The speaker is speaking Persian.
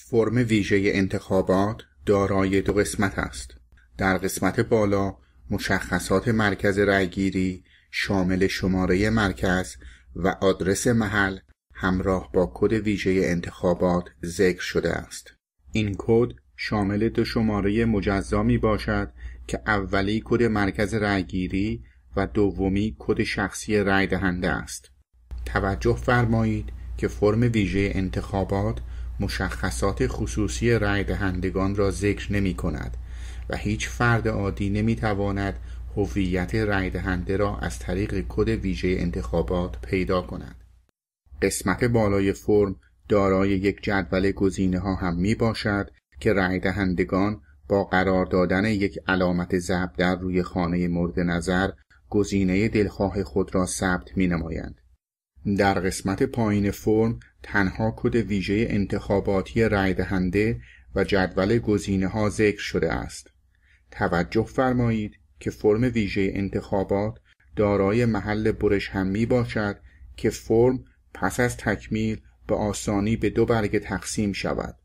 فرم ویژه انتخابات دارای دو قسمت است. در قسمت بالا مشخصات مرکز رأیگیری شامل شماره مرکز و آدرس محل همراه با کد ویژه انتخابات ذکر شده است. این کد شامل دو شماره مجزا می باشد که اولی کد مرکز رأیگیری و دومی کد شخصی رأی دهنده است. توجه فرمایید که فرم ویژه انتخابات مشخصات خصوصی رای دهندگان را ذکر نمی کند و هیچ فرد عادی نمی تواند هویت رای دهنده را از طریق کد ویژه انتخابات پیدا کند. قسمت بالای فرم دارای یک جدول گزینه ها هم می باشد که رای دهندگان با قرار دادن یک علامت ضرب در روی خانه مورد نظر گزینه دلخواه خود را ثبت می نمایند. در قسمت پایین فرم تنها کد ویژه انتخاباتی رای دهنده و جدول گزینه ها ذکر شده است. توجه فرمایید که فرم ویژه انتخابات دارای محل برش هم می باشد که فرم پس از تکمیل به آسانی به دو برگ تقسیم شود.